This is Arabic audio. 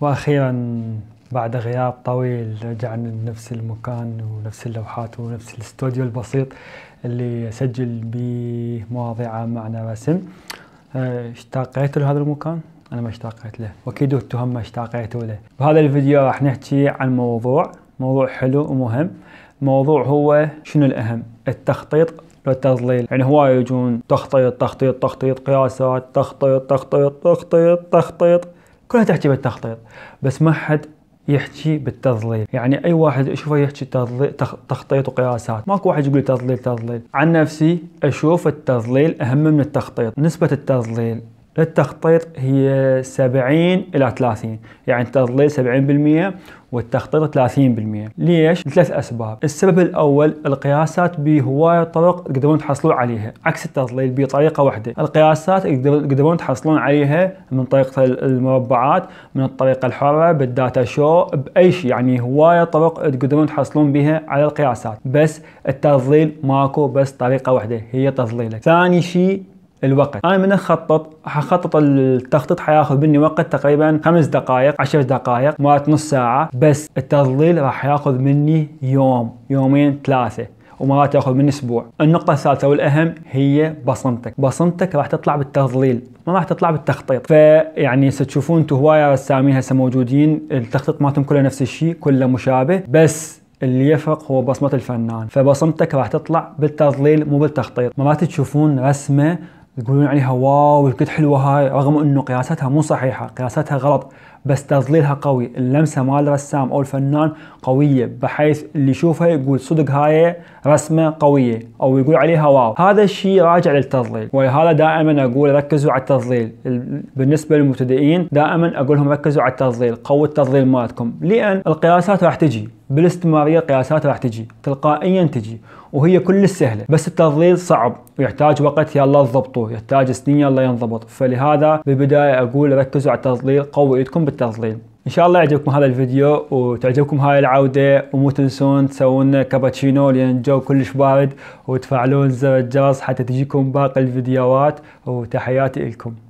واخيرا بعد غياب طويل رجعنا لنفس المكان ونفس اللوحات ونفس الاستوديو البسيط اللي سجل به مواضيع معنا رسم آه، اشتاقيت لهذا المكان انا ما اشتاقيت له واكيد انتم ما اشتاقيتوا له بهذا الفيديو راح نحكي عن موضوع موضوع حلو ومهم موضوع هو شنو الاهم التخطيط والتظليل يعني هو يجون تخطيط تخطيط تخطيط قياسات تخطيط تخطيط تخطيط تخطيط كلها تحكي بالتخطيط بس ما حد يحكي بالتضليل يعني اي واحد اشوفه يحكي تضليل تخطيط وقياسات ماكو واحد يقول تضليل تضليل عن نفسي اشوف التضليل اهم من التخطيط نسبة التضليل للتخطيط هي 70 إلى 30 يعني التظليل 70% والتخطيط 30% ليش؟ لثلاث أسباب السبب الأول القياسات بهواية طرق تقدرون تحصلون عليها عكس التظليل بطريقة واحدة القياسات تقدرون تحصلون عليها من طريقة المربعات من الطريقة الحرة بالداتا شو بأي شيء يعني هواية طرق تقدرون تحصلون بها على القياسات بس التظليل ماكو بس طريقة واحدة هي تظليلك ثاني شيء الوقت انا من اخطط حخطط التخطيط حياخذ مني وقت تقريبا خمس دقائق عشر دقائق مرات نص ساعه بس التظليل راح ياخذ مني يوم يومين ثلاثه ومرات ياخذ مني اسبوع. النقطة الثالثة والاهم هي بصمتك، بصمتك راح تطلع بالتظليل، ما راح تطلع بالتخطيط، فيعني ستشوفون انتم هواية رسامين هسه موجودين، التخطيط مالتهم كله نفس الشيء، كله مشابه، بس اللي يفرق هو بصمة الفنان، فبصمتك راح تطلع بالتظليل مو بالتخطيط، مرات تشوفون رسمة يقولون عليها واو قد حلوه هاي رغم انه قياساتها مو صحيحه قياساتها غلط بس تظليلها قوي اللمسة مال الرسام او الفنان قوية بحيث اللي يشوفها يقول صدق هاي رسمة قوية او يقول عليها واو هذا الشيء راجع للتظليل ولهذا دائما اقول ركزوا على التظليل بالنسبة للمبتدئين دائما اقول لهم ركزوا على التظليل قووا التظليل مالتكم لان القياسات راح تجي بالاستمرارية قياسات راح تجي تلقائيا تجي وهي كل سهلة بس التظليل صعب ويحتاج وقت يلا تضبطوه يحتاج سنين يلا ينضبط فلهذا بالبداية أقول ركزوا على التظليل قووا إيدكم بالتظليل ان شاء الله يعجبكم هذا الفيديو وتعجبكم هاي العوده ومو تنسون تسوون كابتشينو لان الجو كلش بارد وتفعلون زر الجرس حتى تجيكم باقي الفيديوهات وتحياتي لكم